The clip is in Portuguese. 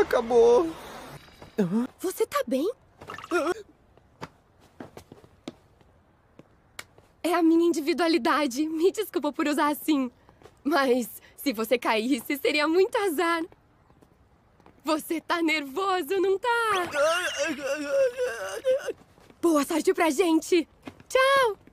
Acabou. Você tá bem? É a minha individualidade. Me desculpa por usar assim. Mas se você caísse, seria muito azar. Você tá nervoso, não tá? Boa sorte pra gente! Tchau!